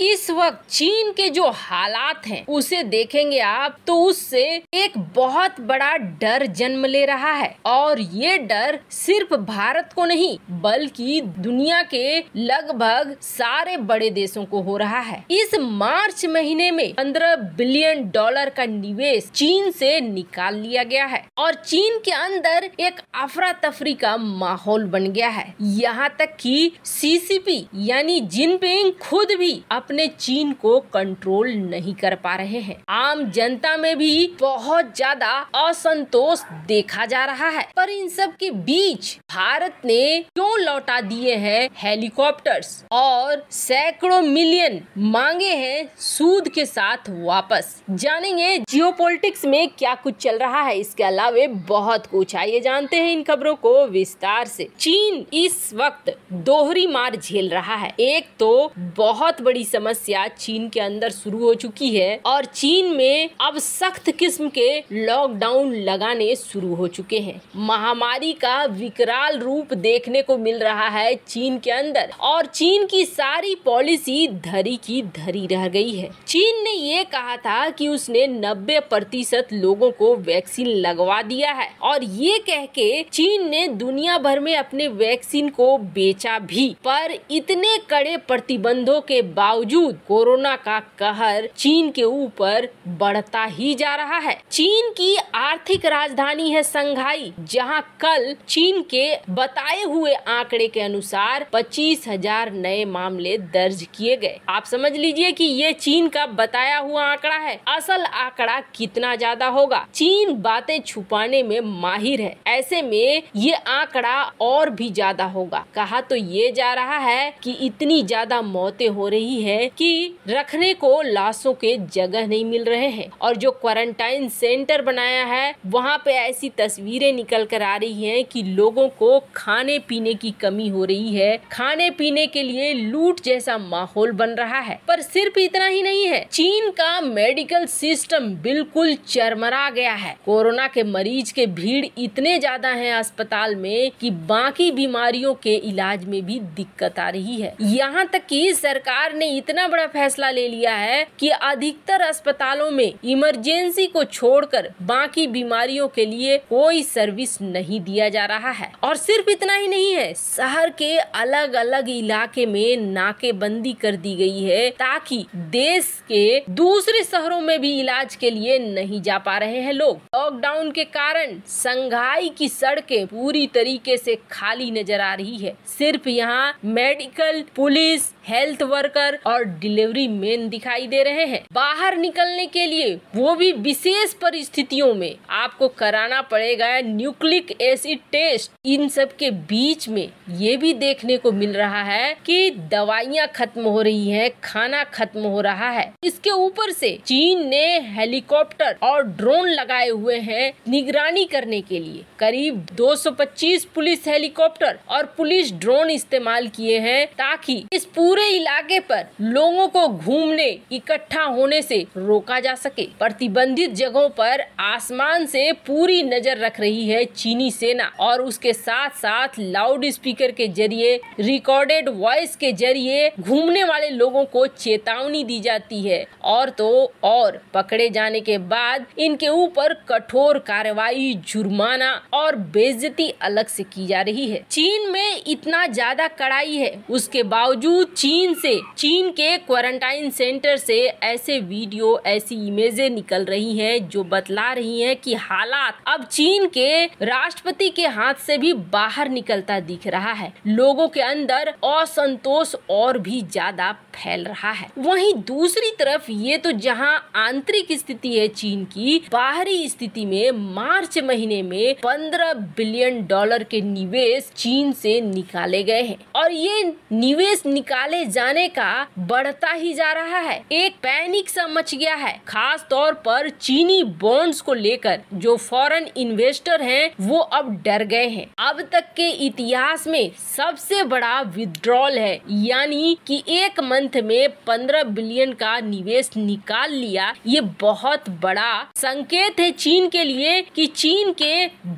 इस वक्त चीन के जो हालात हैं उसे देखेंगे आप तो उससे एक बहुत बड़ा डर जन्म ले रहा है और ये डर सिर्फ भारत को नहीं बल्कि दुनिया के लगभग सारे बड़े देशों को हो रहा है इस मार्च महीने में पंद्रह बिलियन डॉलर का निवेश चीन से निकाल लिया गया है और चीन के अंदर एक अफरा तफरी का माहौल बन गया है यहाँ तक कि सीसीपी यानी जिनपिंग खुद भी अपने चीन को कंट्रोल नहीं कर पा रहे हैं आम जनता में भी बहुत ज्यादा असंतोष देखा जा रहा है पर इन सब के बीच भारत ने क्यों लौटा दिए हैं हेलीकॉप्टर्स और सैकड़ों मिलियन मांगे हैं सूद के साथ वापस जानेंगे जियोपॉलिटिक्स में क्या कुछ चल रहा है इसके अलावा बहुत कुछ आइए जानते हैं इन खबरों को विस्तार से चीन इस वक्त दोहरी मार झेल रहा है एक तो बहुत बड़ी समस्या चीन के अंदर शुरू हो चुकी है और चीन में अब सख्त किस्म के लॉकडाउन लगाने शुरू हो चुके हैं महामारी का विकराल रूप देखने को मिल रहा है चीन के अंदर और चीन की सारी पॉलिसी धरी की धरी रह गई है चीन ने ये कहा था कि उसने 90 प्रतिशत लोगों को वैक्सीन लगवा दिया है और ये कह के चीन ने दुनिया भर में अपने वैक्सीन को बेचा भी पर इतने कड़े प्रतिबंधों के बावजूद बावजूद कोरोना का कहर चीन के ऊपर बढ़ता ही जा रहा है चीन की आर्थिक राजधानी है संघाई जहां कल चीन के बताए हुए आंकड़े के अनुसार पच्चीस हजार नए मामले दर्ज किए गए आप समझ लीजिए कि ये चीन का बताया हुआ आंकड़ा है असल आंकड़ा कितना ज्यादा होगा चीन बातें छुपाने में माहिर है ऐसे में ये आंकड़ा और भी ज्यादा होगा कहा तो ये जा रहा है कि इतनी ज्यादा मौतें हो रही है है कि रखने को लाशों के जगह नहीं मिल रहे हैं और जो क्वारंटाइन सेंटर बनाया है वहाँ पे ऐसी तस्वीरें निकल कर आ रही हैं कि लोगों को खाने पीने की कमी हो रही है खाने पीने के लिए लूट जैसा माहौल बन रहा है पर सिर्फ इतना ही नहीं है चीन का मेडिकल सिस्टम बिल्कुल चरमरा गया है कोरोना के मरीज के भीड़ इतने ज्यादा है अस्पताल में की बाकी बीमारियों के इलाज में भी दिक्कत आ रही है यहाँ तक की सरकार ने इतना बड़ा फैसला ले लिया है कि अधिकतर अस्पतालों में इमरजेंसी को छोड़कर बाकी बीमारियों के लिए कोई सर्विस नहीं दिया जा रहा है और सिर्फ इतना ही नहीं है शहर के अलग अलग इलाके में नाकेबंदी कर दी गई है ताकि देश के दूसरे शहरों में भी इलाज के लिए नहीं जा पा रहे हैं लोग लॉकडाउन के कारण संघाई की सड़कें पूरी तरीके से खाली नजर आ रही है सिर्फ यहाँ मेडिकल पुलिस हेल्थ वर्कर और डिलीवरी मैन दिखाई दे रहे हैं बाहर निकलने के लिए वो भी विशेष परिस्थितियों में आपको कराना पड़ेगा न्यूक्लिक एसिड टेस्ट इन सब के बीच में ये भी देखने को मिल रहा है कि दवाइयाँ खत्म हो रही हैं खाना खत्म हो रहा है इसके ऊपर से चीन ने हेलीकॉप्टर और ड्रोन लगाए हुए हैं निगरानी करने के लिए करीब 225 पुलिस हेलीकॉप्टर और पुलिस ड्रोन इस्तेमाल किए हैं ताकि इस पूरे इलाके पर लोगों को घूमने इकट्ठा होने से रोका जा सके प्रतिबंधित जगहों पर आसमान से पूरी नजर रख रही है चीनी सेना और उसके साथ साथ लाउड स्पीकर के जरिए रिकॉर्डेड वॉइस के जरिए घूमने वाले लोगों को चेतावनी दी जाती है और तो और पकड़े जाने के बाद इनके ऊपर कठोर कार्रवाई जुर्माना और बेजती अलग से की जा रही है चीन में इतना ज्यादा कड़ाई है उसके बावजूद चीन से चीन चीन के क्वारंटाइन सेंटर से ऐसे वीडियो ऐसी इमेजें निकल रही हैं जो बतला रही हैं कि हालात अब चीन के राष्ट्रपति के हाथ से भी बाहर निकलता दिख रहा है लोगों के अंदर असंतोष और भी ज्यादा फैल रहा है वहीं दूसरी तरफ ये तो जहां आंतरिक स्थिति है चीन की बाहरी स्थिति में मार्च महीने में पंद्रह बिलियन डॉलर के निवेश चीन से निकाले गए हैं और ये निवेश निकाले जाने का बढ़ता ही जा रहा है एक पैनिक सा मच गया है खास तौर पर चीनी बॉन्ड्स को लेकर जो फॉरेन इन्वेस्टर हैं वो अब डर गए हैं अब तक के इतिहास में सबसे बड़ा विद्रॉल है यानी कि एक मंथ में पंद्रह बिलियन का निवेश निकाल लिया ये बहुत बड़ा संकेत है चीन के लिए कि चीन के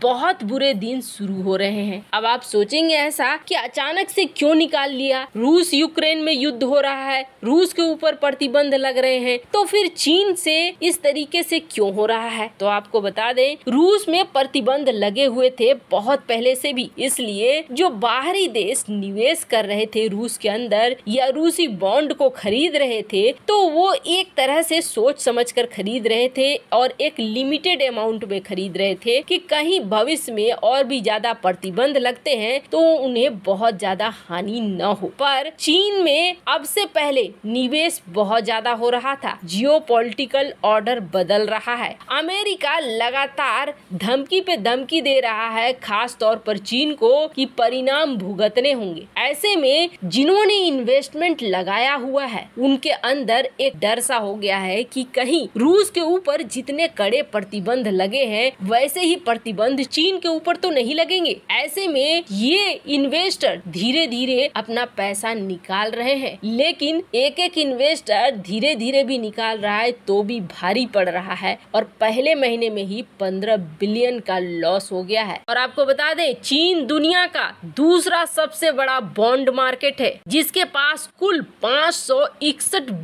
बहुत बुरे दिन शुरू हो रहे हैं अब आप सोचेंगे ऐसा कि अचानक से क्यों निकाल लिया रूस यूक्रेन में युद्ध हो रहा है है रूस के ऊपर प्रतिबंध लग रहे हैं तो फिर चीन से इस तरीके से क्यों हो रहा है तो आपको बता दें रूस में प्रतिबंध लगे हुए थे बहुत पहले से भी इसलिए जो बाहरी देश निवेश कर रहे थे रूस के अंदर या रूसी बॉन्ड को खरीद रहे थे तो वो एक तरह से सोच समझ कर खरीद रहे थे और एक लिमिटेड अमाउंट में खरीद रहे थे कि कहीं भविष्य में और भी ज्यादा प्रतिबंध लगते हैं तो उन्हें बहुत ज्यादा हानि न हो पर चीन में अब से पहले निवेश बहुत ज्यादा हो रहा था जियो पोलिटिकल ऑर्डर बदल रहा है अमेरिका लगातार धमकी पे धमकी दे रहा है खास तौर पर चीन को कि परिणाम भुगतने होंगे ऐसे में जिन्होंने इन्वेस्टमेंट लगाया हुआ है उनके अंदर एक डर सा हो गया है कि कहीं रूस के ऊपर जितने कड़े प्रतिबंध लगे हैं वैसे ही प्रतिबंध चीन के ऊपर तो नहीं लगेंगे ऐसे में ये इन्वेस्टर धीरे धीरे अपना पैसा निकाल रहे हैं लेकिन लेकिन एक एक इन्वेस्टर धीरे धीरे भी निकाल रहा है तो भी भारी पड़ रहा है और पहले महीने में ही पंद्रह बिलियन का लॉस हो गया है और आपको बता दें चीन दुनिया का दूसरा सबसे बड़ा बॉन्ड मार्केट है जिसके पास कुल पाँच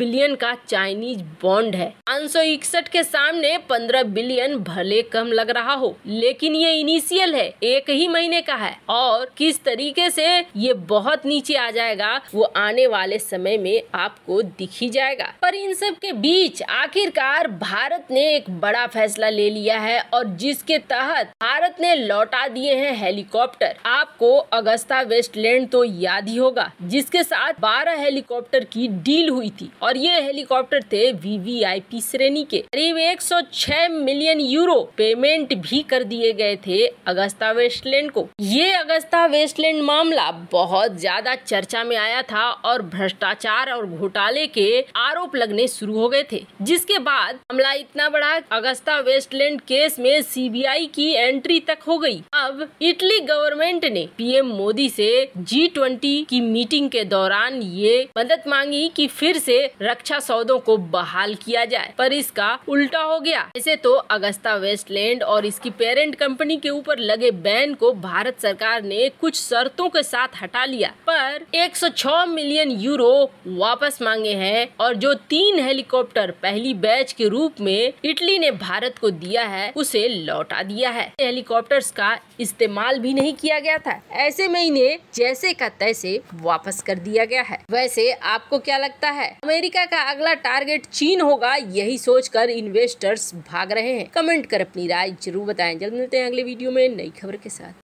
बिलियन का चाइनीज बॉन्ड है पाँच के सामने पंद्रह बिलियन भले कम लग रहा हो लेकिन ये इनिशियल है एक ही महीने का है और किस तरीके से ये बहुत नीचे आ जाएगा वो आने वाले समय में में आपको दिखी जाएगा पर इन सब के बीच आखिरकार भारत ने एक बड़ा फैसला ले लिया है और जिसके तहत भारत ने लौटा दिए हैं हेलीकॉप्टर आपको अगस्ता वेस्टलैंड तो याद ही होगा जिसके साथ 12 हेलीकॉप्टर की डील हुई थी और ये हेलीकॉप्टर थे वीवीआईपी श्रेणी के करीब 106 मिलियन यूरो पेमेंट भी कर दिए गए थे अगस्ता वेस्टलैंड को ये अगस्ता वेस्टलैंड मामला बहुत ज्यादा चर्चा में आया था और भ्रष्टाचार भ्रष्टाचार और घोटाले के आरोप लगने शुरू हो गए थे जिसके बाद हमला इतना बड़ा अगस्ता वेस्टलैंड केस में सीबीआई की एंट्री तक हो गई अब इटली गवर्नमेंट ने पीएम मोदी से जी ट्वेंटी की मीटिंग के दौरान ये मदद मांगी कि फिर से रक्षा सौदों को बहाल किया जाए पर इसका उल्टा हो गया ऐसे तो अगस्ता वेस्टलैंड और इसकी पेरेंट कंपनी के ऊपर लगे बैन को भारत सरकार ने कुछ शर्तों के साथ हटा लिया पर 106 मिलियन यूरो वापस मांगे हैं और जो तीन हेलीकॉप्टर पहली बैच के रूप में इटली ने भारत को दिया है उसे लौटा दिया है हेलीकॉप्टर्स का इस्तेमाल भी नहीं किया गया था ऐसे में इन्हें जैसे का तैसे वापस कर दिया गया है वैसे आपको क्या लगता है अमेरिका का अगला टारगेट चीन होगा यही सोच इन्वेस्टर्स भाग रहे हैं कमेंट कर अपनी राय जरूर बताए जल्द मिलते हैं अगले वीडियो में नई खबर के साथ